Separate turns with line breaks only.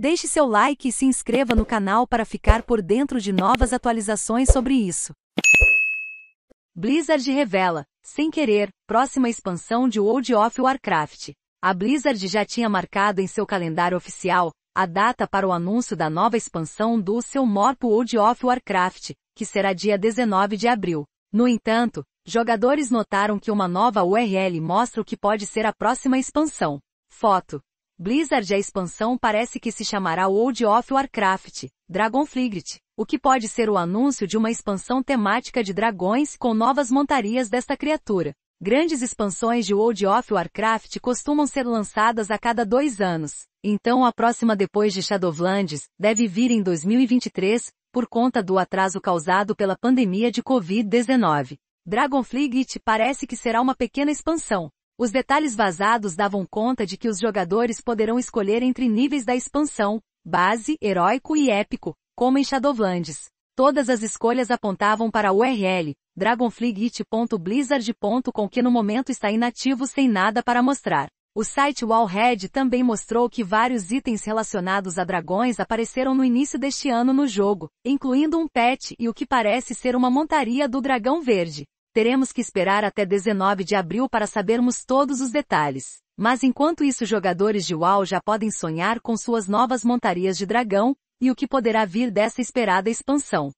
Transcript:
Deixe seu like e se inscreva no canal para ficar por dentro de novas atualizações sobre isso. Blizzard revela, sem querer, próxima expansão de World of Warcraft. A Blizzard já tinha marcado em seu calendário oficial a data para o anúncio da nova expansão do seu MORP World of Warcraft, que será dia 19 de abril. No entanto, jogadores notaram que uma nova URL mostra o que pode ser a próxima expansão. Foto Blizzard a expansão parece que se chamará World of Warcraft, Dragonflight, o que pode ser o anúncio de uma expansão temática de dragões com novas montarias desta criatura. Grandes expansões de World of Warcraft costumam ser lançadas a cada dois anos, então a próxima depois de Shadowlands deve vir em 2023, por conta do atraso causado pela pandemia de Covid-19. Dragonflight parece que será uma pequena expansão, os detalhes vazados davam conta de que os jogadores poderão escolher entre níveis da expansão, base, heróico e épico, como em Shadowlands. Todas as escolhas apontavam para a URL, dragonfleet.blizzard.com que no momento está inativo sem nada para mostrar. O site Wallhead também mostrou que vários itens relacionados a dragões apareceram no início deste ano no jogo, incluindo um pet e o que parece ser uma montaria do dragão verde teremos que esperar até 19 de abril para sabermos todos os detalhes. Mas enquanto isso jogadores de WoW já podem sonhar com suas novas montarias de dragão, e o que poderá vir dessa esperada expansão.